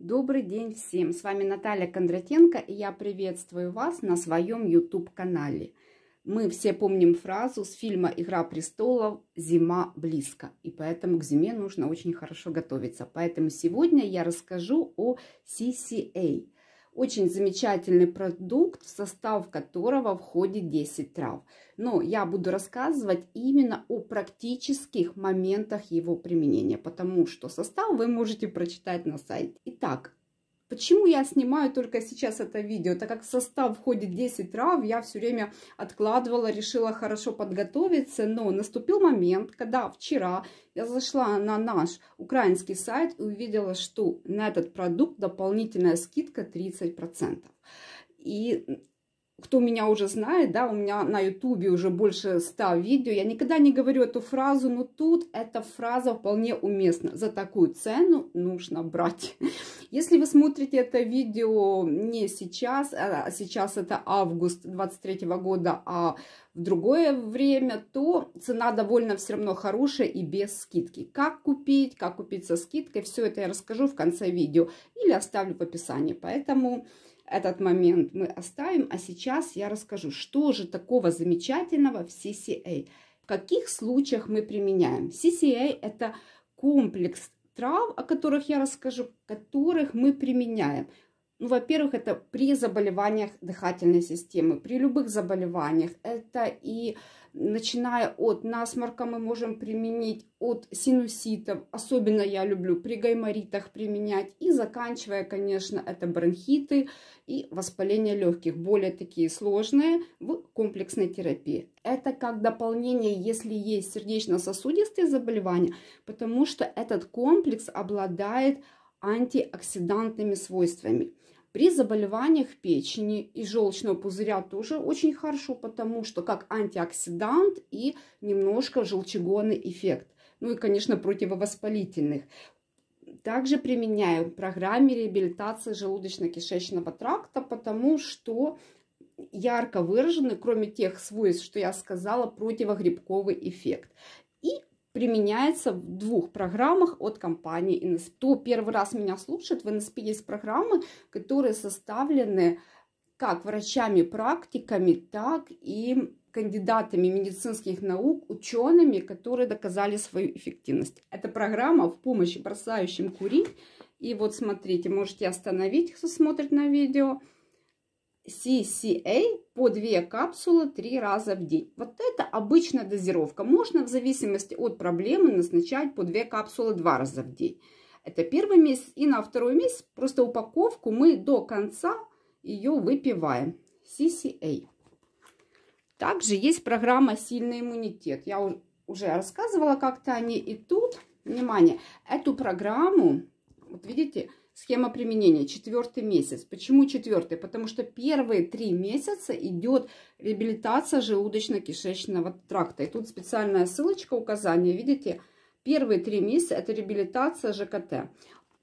Добрый день всем! С вами Наталья Кондратенко и я приветствую вас на своем YouTube-канале. Мы все помним фразу с фильма «Игра престолов» «Зима близко», и поэтому к зиме нужно очень хорошо готовиться. Поэтому сегодня я расскажу о CCA – очень замечательный продукт, в состав которого входит 10 трав. Но я буду рассказывать именно о практических моментах его применения, потому что состав вы можете прочитать на сайте. Итак, Почему я снимаю только сейчас это видео? Так как в состав входит 10 трав, я все время откладывала, решила хорошо подготовиться, но наступил момент, когда вчера я зашла на наш украинский сайт и увидела, что на этот продукт дополнительная скидка 30%. И кто меня уже знает, да, у меня на ютубе уже больше ста видео, я никогда не говорю эту фразу, но тут эта фраза вполне уместна. За такую цену нужно брать. Если вы смотрите это видео не сейчас, а, а сейчас это август 23 года, а в другое время, то цена довольно все равно хорошая и без скидки. Как купить, как купить со скидкой, все это я расскажу в конце видео или оставлю в описании. Поэтому этот момент мы оставим, а сейчас я расскажу, что же такого замечательного в CCA. В каких случаях мы применяем? CCA – это комплекс трав, о которых я расскажу, которых мы применяем – ну, во-первых, это при заболеваниях дыхательной системы, при любых заболеваниях. Это и начиная от насморка мы можем применить, от синуситов, особенно я люблю при гайморитах применять, и заканчивая, конечно, это бронхиты и воспаление легких, более такие сложные в комплексной терапии. Это как дополнение, если есть сердечно-сосудистые заболевания, потому что этот комплекс обладает антиоксидантными свойствами. При заболеваниях печени и желчного пузыря тоже очень хорошо, потому что как антиоксидант и немножко желчегонный эффект. Ну и, конечно, противовоспалительных. Также применяю в программе реабилитации желудочно-кишечного тракта, потому что ярко выражены, кроме тех свойств, что я сказала, противогрибковый эффект применяется в двух программах от компании NSP. Кто первый раз меня слушает, в NSP есть программы, которые составлены как врачами-практиками, так и кандидатами медицинских наук, учеными, которые доказали свою эффективность. Это программа в помощи бросающим курить. И вот смотрите, можете остановить, кто смотрит на видео – CCA по 2 капсулы 3 раза в день. Вот это обычная дозировка. Можно в зависимости от проблемы назначать по 2 капсулы 2 раза в день. Это первый месяц. И на второй месяц просто упаковку мы до конца ее выпиваем. CCA. Также есть программа «Сильный иммунитет». Я уже рассказывала как-то о ней. И тут, внимание, эту программу, вот видите, Схема применения четвертый месяц. Почему четвертый? Потому что первые три месяца идет реабилитация желудочно-кишечного тракта. И тут специальная ссылочка, указание, видите? Первые три месяца это реабилитация ЖКТ.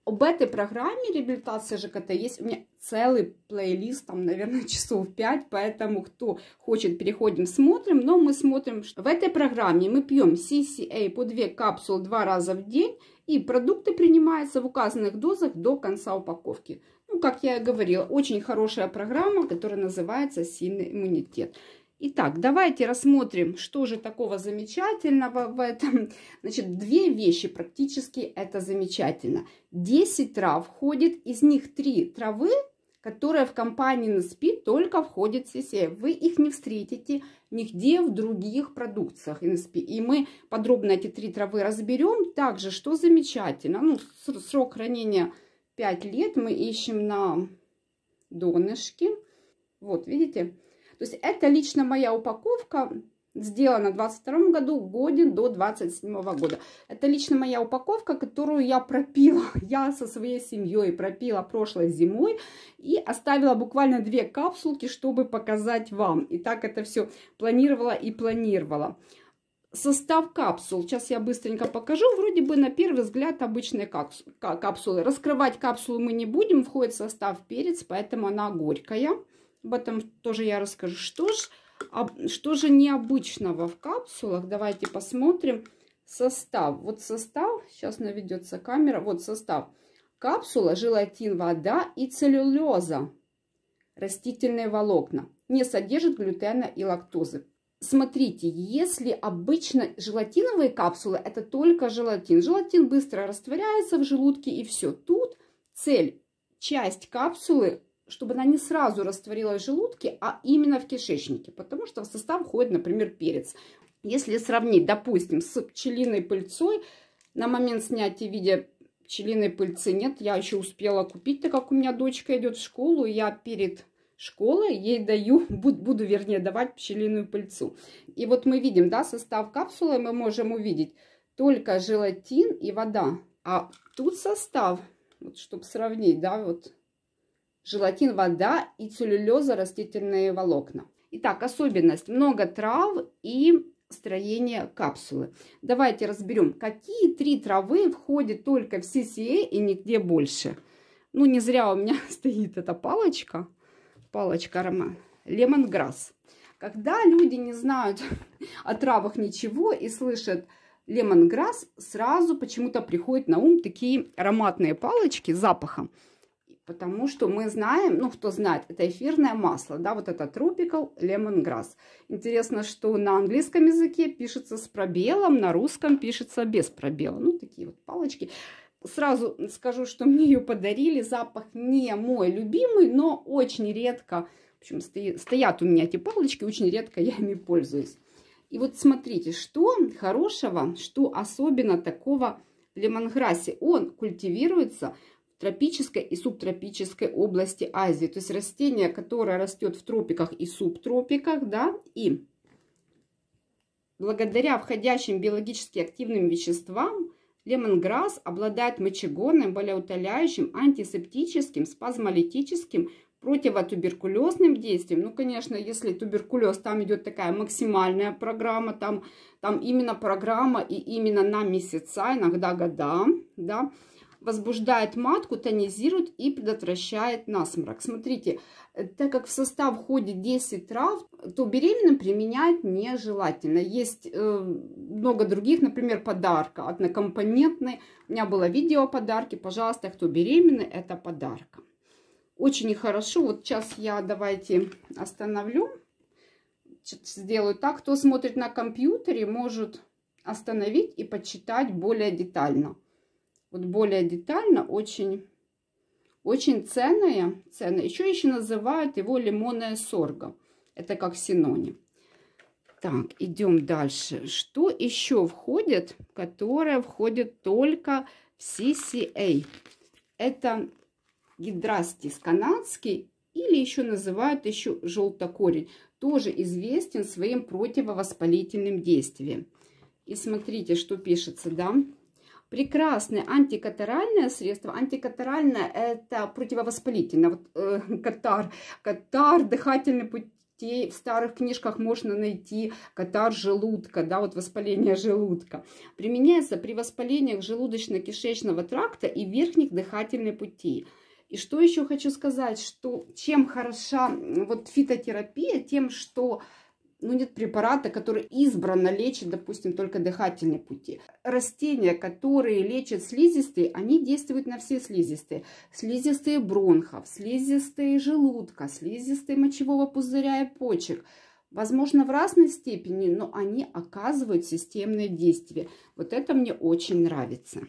Об этой программе реабилитации ЖКТ есть у меня целый плейлист, там, наверное, часов 5, поэтому кто хочет, переходим, смотрим. Но мы смотрим, что в этой программе мы пьем CCA по 2 капсулы 2 раза в день – и продукты принимаются в указанных дозах до конца упаковки. Ну, как я и говорила, очень хорошая программа, которая называется «Сильный иммунитет». Итак, давайте рассмотрим, что же такого замечательного в этом. Значит, две вещи практически это замечательно. 10 трав входит, из них 3 травы которая в компании NSP только входит в CCF. Вы их не встретите нигде в других продукциях NSP. И мы подробно эти три травы разберем. Также, что замечательно, ну, срок хранения 5 лет мы ищем на донышке. Вот, видите? То есть это лично моя упаковка сделано в 22 году, годен до 27 -го года. Это лично моя упаковка, которую я пропила, я со своей семьей пропила прошлой зимой и оставила буквально две капсулки, чтобы показать вам. И так это все планировала и планировала. Состав капсул. Сейчас я быстренько покажу. Вроде бы на первый взгляд обычные капсулы. Раскрывать капсулу мы не будем. Входит в состав перец, поэтому она горькая. Об этом тоже я расскажу. Что ж, а что же необычного в капсулах? Давайте посмотрим состав. Вот состав, сейчас наведется камера, вот состав. Капсула, желатин, вода и целлюлеза, растительные волокна. Не содержит глютена и лактозы. Смотрите, если обычно желатиновые капсулы, это только желатин. Желатин быстро растворяется в желудке и все. Тут цель, часть капсулы чтобы она не сразу растворилась в желудке, а именно в кишечнике, потому что в состав входит, например, перец. Если сравнить, допустим, с пчелиной пыльцой, на момент снятия видео пчелиной пыльцы нет, я еще успела купить, так как у меня дочка идет в школу, и я перед школой ей даю, буду, вернее, давать пчелиную пыльцу. И вот мы видим, да, состав капсулы мы можем увидеть только желатин и вода. А тут состав, вот чтобы сравнить, да, вот желатин, вода и целлюлеза растительные волокна. Итак, особенность. Много трав и строение капсулы. Давайте разберем, какие три травы входят только в CCA и нигде больше. Ну, не зря у меня стоит эта палочка. Палочка аромат. Лемонграсс. Когда люди не знают о травах ничего и слышат лемонграсс, сразу почему-то приходят на ум такие ароматные палочки с запахом потому что мы знаем, ну, кто знает, это эфирное масло, да, вот это Tropical Lemongrass. Интересно, что на английском языке пишется с пробелом, на русском пишется без пробела. Ну, такие вот палочки. Сразу скажу, что мне ее подарили, запах не мой любимый, но очень редко, в общем, стоят у меня эти палочки, очень редко я ими пользуюсь. И вот смотрите, что хорошего, что особенно такого в лемонграссе. Он культивируется тропической и субтропической области Азии. То есть растение, которое растет в тропиках и субтропиках, да, и благодаря входящим биологически активным веществам лемонграсс обладает мочегонным, болеутоляющим, антисептическим, спазмолитическим, противотуберкулезным действием. Ну, конечно, если туберкулез, там идет такая максимальная программа, там, там именно программа и именно на месяца, иногда года, да, возбуждает матку, тонизирует и предотвращает насморок. Смотрите, э, так как в состав входит 10 трав, то беременным применять нежелательно. Есть э, много других, например, подарка однокомпонентный. У меня было видео о подарке. Пожалуйста, кто беременный, это подарок. Очень хорошо. Вот сейчас я давайте остановлю. Сделаю так. Кто смотрит на компьютере, может остановить и почитать более детально вот более детально, очень, очень ценное, ценное. Еще еще называют его лимонная сорго. Это как синоним. Так, идем дальше. Что еще входит, которое входит только в CCA? Это гидрастис канадский или еще называют еще желтокорень. Тоже известен своим противовоспалительным действием. И смотрите, что пишется, да? Да прекрасное антикатаральное средство. Антикатаральное – это противовоспалительное. Вот, э, катар, катар, дыхательный пути. в старых книжках можно найти катар желудка, да, вот воспаление желудка. Применяется при воспалениях желудочно-кишечного тракта и верхних дыхательных путей. И что еще хочу сказать, что чем хороша вот фитотерапия, тем, что ну, нет препарата, который избранно лечит, допустим, только дыхательные пути. Растения, которые лечат слизистые, они действуют на все слизистые. Слизистые бронхов, слизистые желудка, слизистые мочевого пузыря и почек. Возможно, в разной степени, но они оказывают системное действие. Вот это мне очень нравится.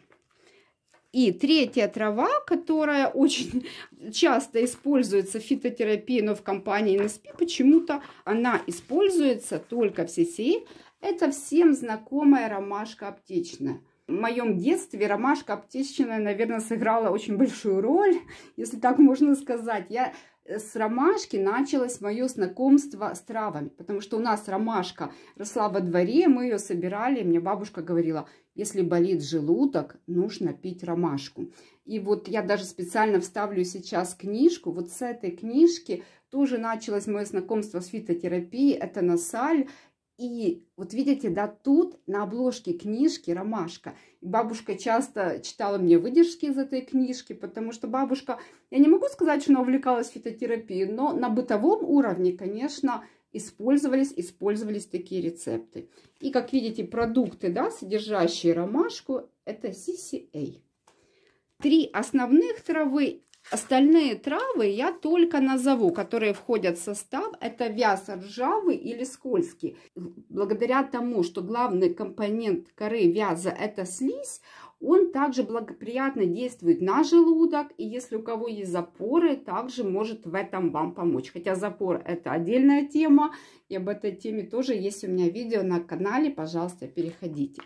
И третья трава, которая очень часто используется в фитотерапии, но в компании НСП почему-то она используется только в ССИ, это всем знакомая ромашка аптечная. В моем детстве ромашка аптечная, наверное, сыграла очень большую роль, если так можно сказать. Я э, с ромашки началось мое знакомство с травами, потому что у нас ромашка росла во дворе, мы ее собирали, мне бабушка говорила, если болит желудок, нужно пить ромашку. И вот я даже специально вставлю сейчас книжку. Вот с этой книжки тоже началось мое знакомство с фитотерапией. Это насаль. И вот видите, да, тут на обложке книжки ромашка. бабушка часто читала мне выдержки из этой книжки, потому что бабушка, я не могу сказать, что она увлекалась фитотерапией, но на бытовом уровне, конечно, использовались, использовались такие рецепты. И, как видите, продукты, да, содержащие ромашку, это CCA. Три основных травы. Остальные травы я только назову, которые входят в состав. Это вяз ржавый или скользкий. Благодаря тому, что главный компонент коры вяза – это слизь, он также благоприятно действует на желудок, и если у кого есть запоры, также может в этом вам помочь. Хотя запор это отдельная тема, и об этой теме тоже есть у меня видео на канале, пожалуйста, переходите.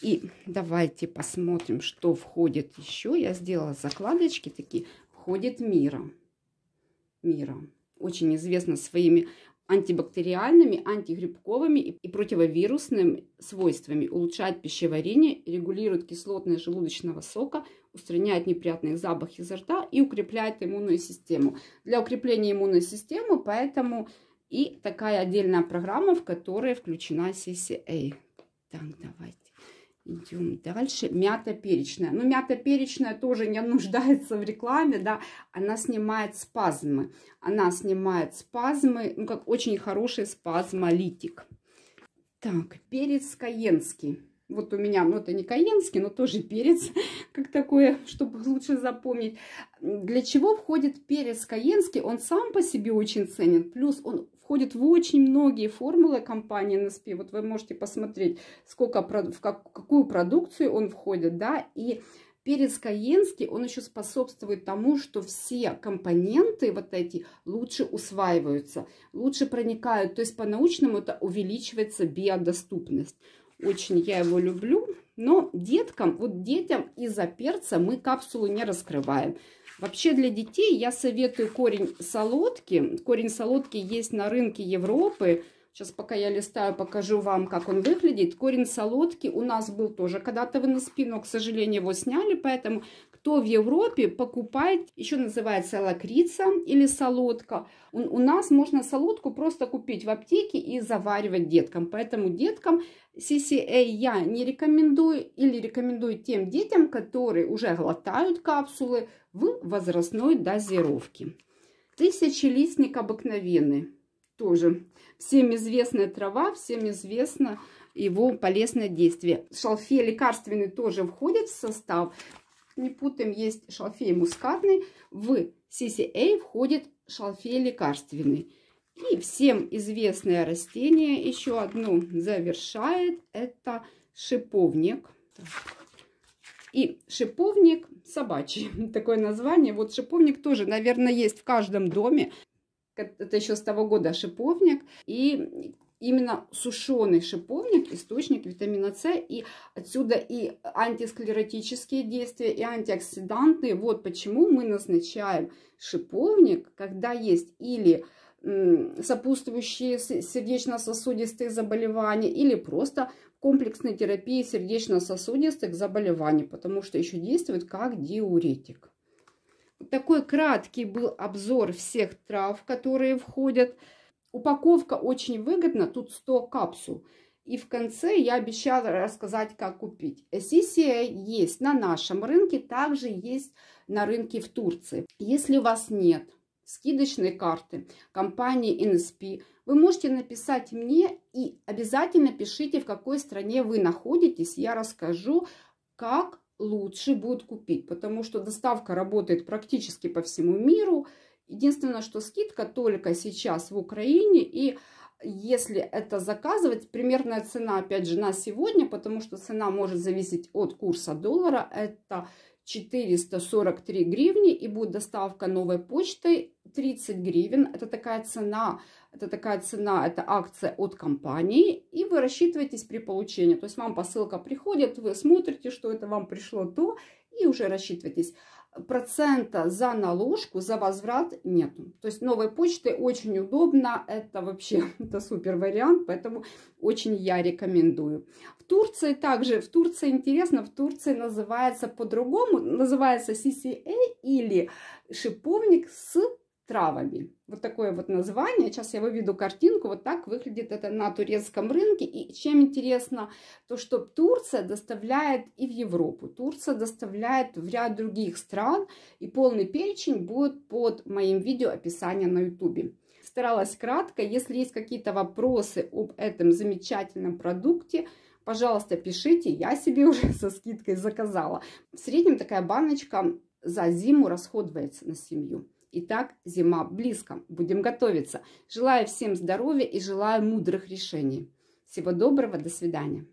И давайте посмотрим, что входит еще. Я сделала закладочки такие. Входит мира. Мира. Очень известна своими антибактериальными, антигрибковыми и противовирусными свойствами, улучшает пищеварение, регулирует кислотность желудочного сока, устраняет неприятные запах изо рта и укрепляет иммунную систему. Для укрепления иммунной системы поэтому и такая отдельная программа, в которой включена CCA. Так, давайте. Идем дальше. Мята перечная. Ну, мята перечная тоже не нуждается в рекламе, да. Она снимает спазмы. Она снимает спазмы, ну, как очень хороший спазмолитик. Так, перец каенский. Вот у меня, ну, это не каенский, но тоже перец, как такое, чтобы лучше запомнить. Для чего входит перец каенский? Он сам по себе очень ценен. Плюс он входит в очень многие формулы компании NSP. Вот вы можете посмотреть, сколько, в какую продукцию он входит, да, и перец каенский, он еще способствует тому, что все компоненты вот эти лучше усваиваются, лучше проникают. То есть по-научному это увеличивается биодоступность. Очень я его люблю. Но деткам, вот детям из-за перца мы капсулу не раскрываем. Вообще для детей я советую корень солодки. Корень солодки есть на рынке Европы. Сейчас, пока я листаю, покажу вам, как он выглядит. Корень солодки у нас был тоже когда-то в на спину, к сожалению, его сняли, поэтому кто в Европе покупает, еще называется лакрица или солодка. У, у нас можно солодку просто купить в аптеке и заваривать деткам. Поэтому деткам CCA я не рекомендую или рекомендую тем детям, которые уже глотают капсулы в возрастной дозировке. Тысячелистник обыкновенный. Тоже всем известная трава, всем известно его полезное действие. Шалфей лекарственный тоже входит в состав, не путаем, есть шалфей мускатный. В CCA входит шалфей лекарственный. И всем известное растение еще одно завершает. Это шиповник. И шиповник собачий. Такое название. Вот шиповник тоже, наверное, есть в каждом доме. Это еще с того года шиповник. И именно сушеный шиповник источник витамина С, и отсюда и антисклеротические действия, и антиоксиданты. Вот почему мы назначаем шиповник, когда есть или сопутствующие сердечно сосудистые заболевания или просто комплексной терапии сердечно-сосудистых заболеваний, потому что еще действует как диуретик. Такой краткий был обзор всех трав, которые входят в Упаковка очень выгодна, тут 100 капсул. И в конце я обещала рассказать, как купить. CCA есть на нашем рынке, также есть на рынке в Турции. Если у вас нет скидочной карты компании NSP, вы можете написать мне и обязательно пишите, в какой стране вы находитесь. Я расскажу, как лучше будет купить, потому что доставка работает практически по всему миру – Единственное, что скидка только сейчас в Украине. И если это заказывать, примерная цена, опять же, на сегодня, потому что цена может зависеть от курса доллара, это 443 гривни и будет доставка новой почтой 30 гривен. Это такая цена, это такая цена, это акция от компании. И вы рассчитываетесь при получении. То есть вам посылка приходит, вы смотрите, что это вам пришло то, и уже рассчитывайтесь. Процента за наложку, за возврат нету. То есть новой почты очень удобно, это вообще это супер вариант, поэтому очень я рекомендую. В Турции также, в Турции интересно, в Турции называется по-другому, называется CCA или шиповник с травами. Вот такое вот название. Сейчас я выведу картинку. Вот так выглядит это на турецком рынке. И чем интересно, то что Турция доставляет и в Европу. Турция доставляет в ряд других стран. И полный перечень будет под моим видео описание на ютубе. Старалась кратко. Если есть какие-то вопросы об этом замечательном продукте, пожалуйста, пишите. Я себе уже со скидкой заказала. В среднем такая баночка за зиму расходуется на семью. Итак, зима близко. Будем готовиться. Желаю всем здоровья и желаю мудрых решений. Всего доброго. До свидания.